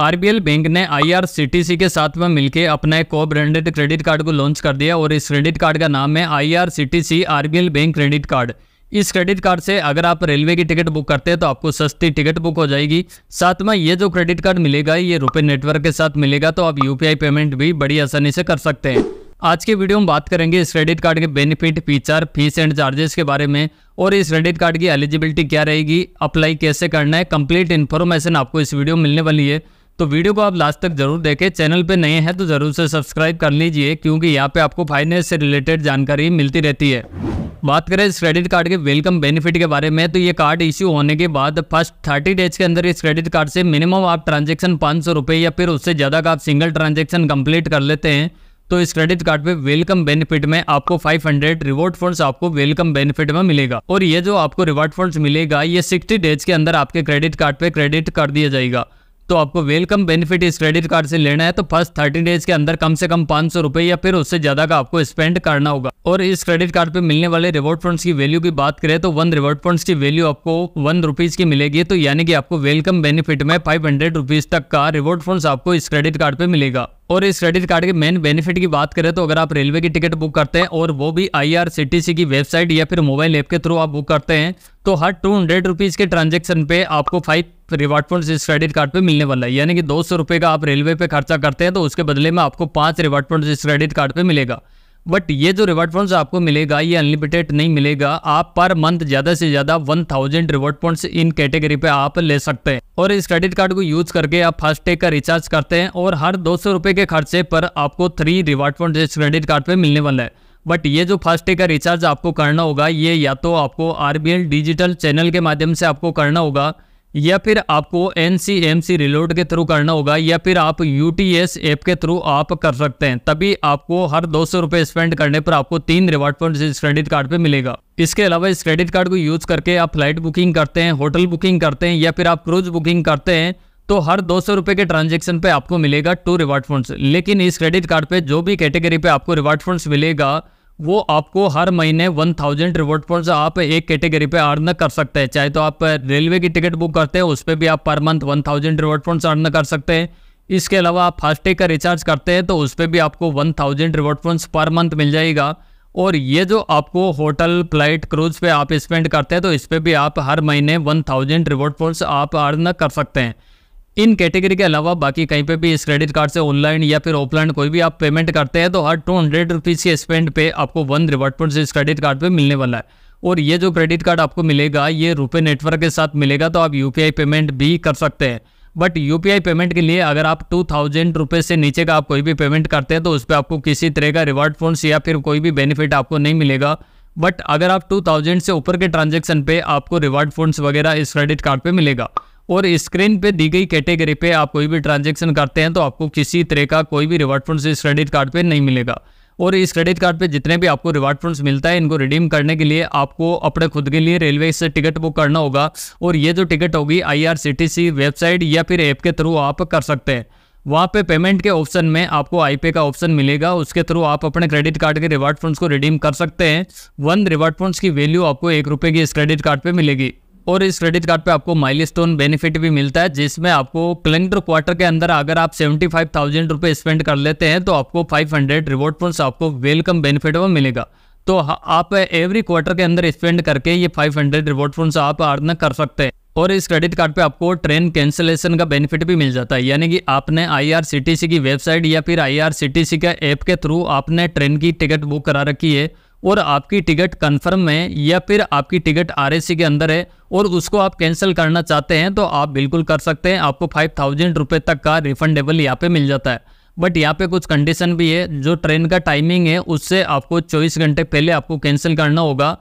RBL bank ने IRCTC के साथ में मिलकर अपना एक को ब्रांडेड क्रेडिट कार्ड को लॉन्च कर दिया और इस क्रेडिट कार्ड का नाम है IRCTC RBL bank credit card इस क्रेडिट कार्ड से अगर आप रेलवे की टिकट बुक करते हैं तो आपको सस्ती टिकट बुक हो जाएगी साथ में ये जो क्रेडिट कार्ड मिलेगा ये रुपए नेटवर्क के साथ मिलेगा तो आप आई पेमेंट भी बड़ी आसानी से कर सकते हैं आज के वीडियो में बात करेंगे इस क्रेडिट कार्ड के benefit feature fees and charges के बारे में और इस क्रेडिट कार्ड की एलिजिबिलिटी क्या रहेगी अप्लाई कैसे करना है कंप्लीट इन्फॉर्मेशन आपको इस वीडियो में मिलने वाली है तो वीडियो को आप लास्ट तक जरूर देखें चैनल पे नए हैं तो ज़रूर से सब्सक्राइब कर लीजिए क्योंकि यहाँ पे आपको फाइनेंस से रिलेटेड जानकारी मिलती रहती है बात करें इस क्रेडिट कार्ड के वेलकम बेनिफिट के बारे में तो ये कार्ड इश्यू होने के बाद फर्स्ट थर्टी डेज के अंदर इस क्रेडिट कार्ड से मिनिमम आप ट्रांजेक्शन पाँच सौ रुपये या फिर उससे ज़्यादा का आप सिंगल ट्रांजेक्शन कम्प्लीट कर लेते हैं तो इस क्रेडिट कार्ड पे वेलकम बेनिफिट में आपको 500 रिवॉर्ड फंड्स आपको वेलकम बेनिफिट में मिलेगा और ये जो आपको रिवॉर्ड फंड्स मिलेगा ये 60 डेज के अंदर आपके क्रेडिट कार्ड पे क्रेडिट कर दिया जाएगा तो आपको वेलकम बेनिफिट इस क्रेडिट कार्ड से लेना है तो फर्स्ट थर्टी डेज के अंदर कम से कम पांच सौ रुपए या फिर उससे ज्यादा का आपको स्पेंड करना होगा और इस क्रेडिट कार्ड पे मिलने वाले रिवॉर्ड फंड्स की वैल्यू की बात करें तो वन रिवॉर्ड फंड्स की वैल्यू आपको वन रुपीज की मिलेगी तो यानी कि आपको वेलकम बेनिफिट में फाइव हंड्रेड रुपीज तक का रिवॉर्ड फंड आपको इस क्रेडिट कार्ड पे मिलेगा और इस क्रेडिट कार्ड के मेन बेनिफिट की बात करें तो अगर आप रेलवे की टिकट बुक करते हैं और वो भी आईआरसीटीसी की वेबसाइट या फिर मोबाइल ऐप के थ्रू आप बुक करते हैं तो हर टू हंड्रेड रुपीज़ के ट्रांजेक्शन पे आपको फाइव रिवार्ड पॉइंट्स इस क्रेडिट कार्ड पे मिलने वाला है यानी कि दो सौ रुपये का आप रेलवे पे खर्चा करते हैं तो उसके बदले में आपको पाँच रिवार्ड पॉइंट्स इस क्रेडिट कार्ड पर मिलेगा बट ये जो रिवॉर्ड पॉइंट्स आपको मिलेगा ये अनलिमिटेड नहीं मिलेगा आप पर मंथ ज़्यादा से ज़्यादा वन थाउजेंड रिवॉर्ड पॉइंट्स इन कैटेगरी पे आप ले सकते हैं और इस क्रेडिट कार्ड को यूज करके आप फास्टैग का रिचार्ज करते हैं और हर दो सौ के खर्चे पर आपको थ्री रिवॉर्ड पॉइंट इस क्रेडिट कार्ड पर मिलने वाला है बट ये जो फास्टैग का रिचार्ज आपको करना होगा ये या तो आपको आर डिजिटल चैनल के माध्यम से आपको करना होगा या फिर आपको N C M C reload के थ्रू करना होगा या फिर आप यू टी एस ऐप के थ्रू आप कर सकते हैं तभी आपको हर दो सौ रुपये स्पेंड करने पर आपको तीन रिवार्ड पॉइंट इस क्रेडिट कार्ड पे मिलेगा इसके अलावा इस क्रेडिट कार्ड को यूज करके आप फ्लाइट बुकिंग करते हैं होटल बुकिंग करते हैं या फिर आप क्रूज बुकिंग करते हैं तो हर दो सौ रुपये के ट्रांजेक्शन पे आपको मिलेगा टू रिवार्ड फंड लेकिन इस क्रेडिट कार्ड पे जो भी कैटेगरी पे आपको रिवार्ड फंड मिलेगा वो आपको हर महीने 1000 रिवॉर्ड पॉइंट्स आप एक कैटेगरी पे अर्न कर सकते हैं चाहे तो आप रेलवे की टिकट बुक करते हैं उस पर भी आप per month 1000 reward points earn कर सकते हैं इसके अलावा आप फास्टैग का रिचार्ज करते हैं तो उस पर भी आपको 1000 रिवॉर्ड पॉइंट्स पर मंथ मिल जाएगा और ये जो आपको होटल फ्लाइट क्रूज पर आप स्पेंड करते हैं तो इस पर भी आप हर महीने वन थाउजेंड रिवॉर्ड पॉइंट्स आप अर्न कर सकते हैं इन कैटेगरी के अलावा बाकी कहीं पे भी इस क्रेडिट कार्ड से ऑनलाइन या फिर ऑफलाइन कोई भी आप पेमेंट करते हैं तो हर टू हंड्रेड रुपीज़ के स्पेंड पे आपको वन रिवार्ड पॉइंट इस क्रेडिट कार्ड पे मिलने वाला है और ये जो क्रेडिट कार्ड आपको मिलेगा ये रुपये नेटवर्क के साथ मिलेगा तो आप यू पेमेंट भी कर सकते हैं बट यू पेमेंट के लिए अगर आप टू थाउजेंड से नीचे का आप कोई भी पेमेंट करते हैं तो उस पर आपको किसी तरह का रिवार्ड फंड्स या फिर कोई भी बेनिफिट आपको नहीं मिलेगा बट अगर आप 2000 से ऊपर के ट्रांजैक्शन पे आपको रिवार्ड फंड्स वगैरह इस क्रेडिट कार्ड पे मिलेगा और स्क्रीन पे दी गई कैटेगरी पे आप कोई भी ट्रांजेक्शन करते हैं तो आपको किसी तरह का कोई भी रिवॉर्ड फंड इस क्रेडिट कार्ड पे नहीं मिलेगा और इस क्रेडिट कार्ड पे जितने भी आपको रिवार्ड फंड्स मिलता है इनको रिडीम करने के लिए आपको अपने खुद के लिए रेलवे से टिकट बुक करना होगा और ये जो टिकट होगी आई वेबसाइट या फिर ऐप के थ्रू आप कर सकते हैं वहाँ पे पेमेंट के ऑप्शन में आपको आईपे का ऑप्शन मिलेगा उसके थ्रू आप अपने क्रेडिट कार्ड के रिवार्ड फंड्स को रिडीम कर सकते हैं वन रिवार्ड फंड्स की वैल्यू आपको एक रुपये की इस क्रेडिट कार्ड पे मिलेगी और इस क्रेडिट कार्ड पे आपको माइलस्टोन बेनिफिट भी मिलता है जिसमें आपको कैलेंडर क्वार्टर के अंदर अगर आप सेवेंटी फाइव थाउजेंड रुपये स्पेंड कर लेते हैं तो आपको फाइव हंड्रेड रिवॉर्ड पॉइंट्स आपको वेलकम बेनिफिट में मिलेगा तो आप एवरी क्वार्टर के अंदर स्पेंड करके ये 500 हंड्रेड रिवॉर्ड पॉइंट्स आप अर्न कर सकते हैं और इस क्रेडिट कार्ड पे आपको ट्रेन कैंसिलेशन का बेनिफिट भी मिल जाता है यानी कि आपने आईआरसीटीसी की वेबसाइट या फिर आईआरसीटीसी का ऐप के थ्रू आपने ट्रेन की टिकट बुक करा रखी है और आपकी टिकट कन्फर्म है या फिर आपकी टिकट आर के अंदर है और उसको आप कैंसिल करना चाहते हैं तो आप बिल्कुल कर सकते हैं आपको फाइव थाउजेंड रुपये तक का रिफंडेबल यहाँ पे मिल जाता है बट यहाँ पे कुछ कंडीशन भी है जो ट्रेन का टाइमिंग है उससे आपको चौबीस घंटे पहले आपको कैंसिल करना होगा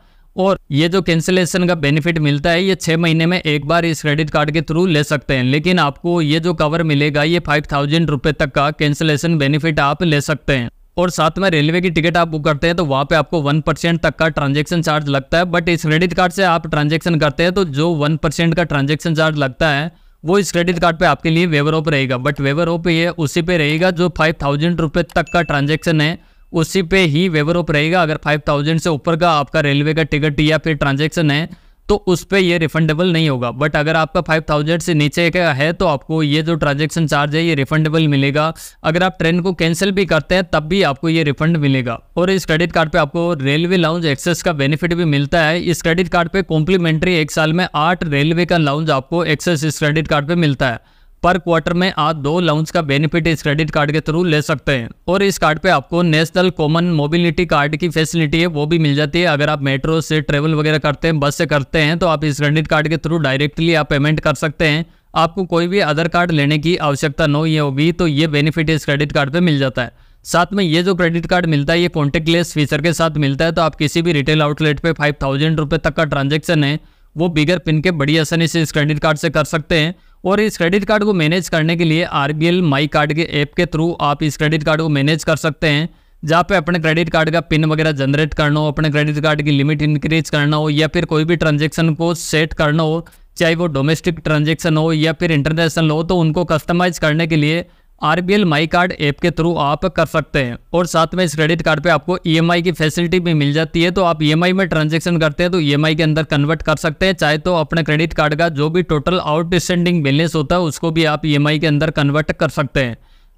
और ये जो कैंसिलेशन का बेनिफिट मिलता है ये छः महीने में एक बार इस क्रेडिट कार्ड के थ्रू ले सकते हैं लेकिन आपको ये जो कवर मिलेगा ये फाइव थाउजेंड रुपये तक का कैंसिलेशन बेनिफिट आप ले सकते हैं और साथ में रेलवे की टिकट आप बुक करते हैं तो वहाँ पे आपको वन परसेंट तक का ट्रांजेक्शन चार्ज लगता है बट इस क्रेडिट कार्ड से आप ट्रांजेक्शन करते हैं तो जो वन परसेंट का ट्रांजेक्शन चार्ज लगता है वो इस क्रेडिट कार्ड पे आपके लिए वेवर ऑफ रहेगा बट वेवर ऑफ ये उसी पे रहेगा जो फाइव थाउजेंड रुपये तक का ट्रांजेक्शन है उसी पे ही वेवर ऑफ रहेगा अगर फाइव थाउजेंड से ऊपर का आपका रेलवे का टिकट या फिर ट्रांजेक्शन है तो उस पर यह रिफंडेबल नहीं होगा बट अगर आपका 5000 से नीचे का है तो आपको ये जो ट्रांजेक्शन चार्ज है ये रिफंडेबल मिलेगा अगर आप ट्रेन को कैंसिल भी करते हैं तब भी आपको ये रिफंड मिलेगा और इस क्रेडिट कार्ड पे आपको रेलवे लाउंज एक्सेस का बेनिफिट भी मिलता है इस क्रेडिट कार्ड पे कॉम्प्लीमेंट्री एक साल में आठ रेलवे का लाउंज आपको एक्सेस इस क्रेडिट कार्ड पर मिलता है पर क्वार्टर में आप दो लाउंस का बेनिफिट इस क्रेडिट कार्ड के थ्रू ले सकते हैं और इस कार्ड पे आपको नेशनल कॉमन मोबिलिटी कार्ड की फैसिलिटी है वो भी मिल जाती है अगर आप मेट्रो से ट्रेवल वगैरह करते हैं बस से करते हैं तो आप इस क्रेडिट कार्ड के थ्रू डायरेक्टली आप पेमेंट कर सकते हैं आपको कोई भी अदर कार्ड लेने की आवश्यकता न ये होगी तो ये बेनिफिट इस क्रेडिट कार्ड पर मिल जाता है साथ में ये जो क्रेडिट कार्ड मिलता है ये कॉन्टेक्ट लेस फीचर के साथ मिलता है तो आप किसी भी रिटेल आउटलेट पे फाइव थाउजेंड रुपये तक का ट्रांजेक्शन है वो बिगर पिन के बड़ी आसानी से इस क्रेडिट कार्ड से कर सकते हैं और इस क्रेडिट कार्ड को मैनेज करने के लिए R B L my card के ऐप के थ्रू आप इस क्रेडिट कार्ड को मैनेज कर सकते हैं जहाँ पे अपने क्रेडिट कार्ड का पिन वगैरह जनरेट करना हो अपने क्रेडिट कार्ड की लिमिट इंक्रीज करना हो या फिर कोई भी ट्रांजेक्शन को सेट करना हो चाहे वो डोमेस्टिक ट्रांजेक्शन हो या फिर इंटरनेशनल हो तो उनको कस्टमाइज करने के लिए R B L my card app के थ्रू आप कर सकते हैं और साथ में इस क्रेडिट कार्ड पे आपको ई एम आई की फैसिलिटी भी मिल जाती है तो आप ई एम आई में ट्रांजेक्शन करते हैं तो ई एम आई के अंदर कन्वर्ट कर सकते हैं चाहे तो अपने क्रेडिट कार्ड का जो भी टोटल आउटस्टैंडिंग बैलेंस होता है उसको भी आप ई एम आई के अंदर कन्वर्ट कर सकते हैं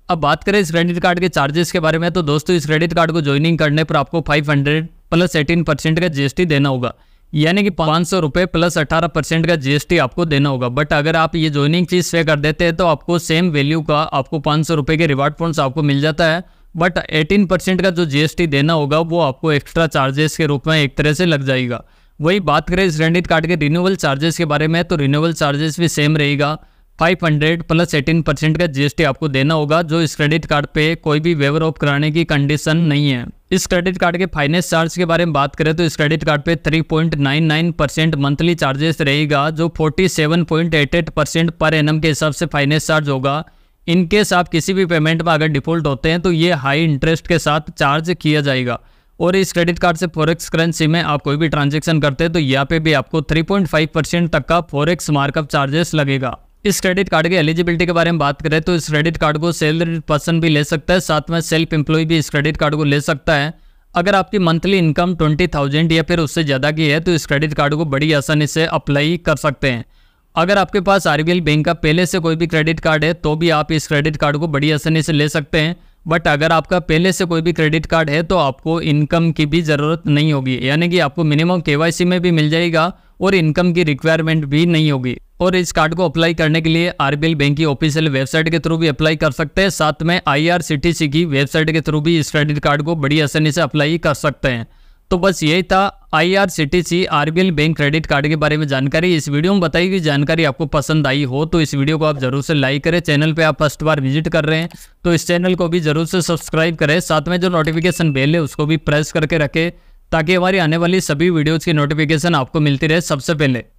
अब बात करें इस क्रेडिट कार्ड के चार्जेस के बारे में तो दोस्तों इस क्रेडिट कार्ड को ज्वाइनिंग करने पर आपको five hundred plus eighteen percent का टी देना होगा यानी कि पाँच सौ रुपये प्लस अठारह परसेंट का जीएसटी आपको देना होगा बट अगर आप ये ज्वाइनिंग फीस पे कर देते हैं तो आपको सेम वैल्यू का आपको पाँच सौ रुपये के रिवार्ड पॉइंट्स आपको मिल जाता है बट एटीन परसेंट का जो जीएसटी देना होगा वो आपको एक्स्ट्रा चार्जेस के रूप में एक तरह से लग जाएगा वही बात करें इस क्रेडिट कार्ड के रिन्यूअल चार्जेस के बारे में तो रिन्यूअल चार्जेस भी सेम रहेगा 500 प्लस एटीन परसेंट का जीएसटी आपको देना होगा जो इस क्रेडिट कार्ड पे कोई भी वेवर ऑफ कराने की कंडीशन नहीं है इस क्रेडिट कार्ड के फाइनेंस चार्ज के बारे में बात करें तो इस क्रेडिट कार्ड पे 3.99 परसेंट मंथली चार्जेस रहेगा जो 47.88 परसेंट पर एनम के हिसाब से फाइनेंस चार्ज होगा इनकेस आप किसी भी पेमेंट में अगर डिफ़ॉल्ट होते हैं तो ये हाई इंटरेस्ट के साथ चार्ज किया जाएगा और इस क्रेडिट कार्ड से फॉरेक्स करेंसी में आप कोई भी ट्रांजेक्शन करते हैं तो यहाँ पर भी आपको थ्री परसेंट तक का फॉरेक्स मार्कअप चार्जेस लगेगा इस क्रेडिट कार्ड की एलिजिबिलिटी के बारे में बात करें तो इस क्रेडिट कार्ड को सैलरी पर्सन भी ले सकता है साथ में सेल्फ एम्प्लॉय भी इस क्रेडिट कार्ड को ले सकता है अगर आपकी मंथली इनकम ट्वेंटी थाउजेंड या फिर उससे ज़्यादा की है तो इस क्रेडिट कार्ड को बड़ी आसानी से अप्लाई कर सकते हैं अगर आपके पास आर बैंक का पहले से कोई भी क्रेडिट कार्ड है तो भी आप इस क्रेडिट कार्ड को बड़ी आसानी से ले सकते हैं बट अगर आपका पहले से कोई भी क्रेडिट कार्ड है तो आपको इनकम की भी ज़रूरत नहीं होगी यानी कि आपको मिनिमम के में भी मिल जाएगा और इनकम की रिक्वायरमेंट भी नहीं होगी और इस कार्ड को अप्लाई करने के लिए आरबीएल बैंक की ऑफिशियल वेबसाइट के थ्रू भी अप्लाई कर सकते हैं साथ में आईआरसीटीसी की वेबसाइट के थ्रू भी इस क्रेडिट कार्ड को बड़ी आसानी से अप्लाई कर सकते हैं तो बस यही था I R C T C RBL bank credit card के बारे में जानकारी इस वीडियो में बताई गई जानकारी आपको पसंद आई हो तो इस वीडियो को आप जरूर से लाइक करें चैनल पर आप फर्स्ट बार विजिट कर रहे हैं तो इस चैनल को भी जरूर से सब्सक्राइब करें साथ में जो नोटिफिकेशन बेल है उसको भी प्रेस करके रखें ताकि हमारी आने वाली सभी वीडियोज़ की नोटिफिकेशन आपको मिलती रहे सबसे पहले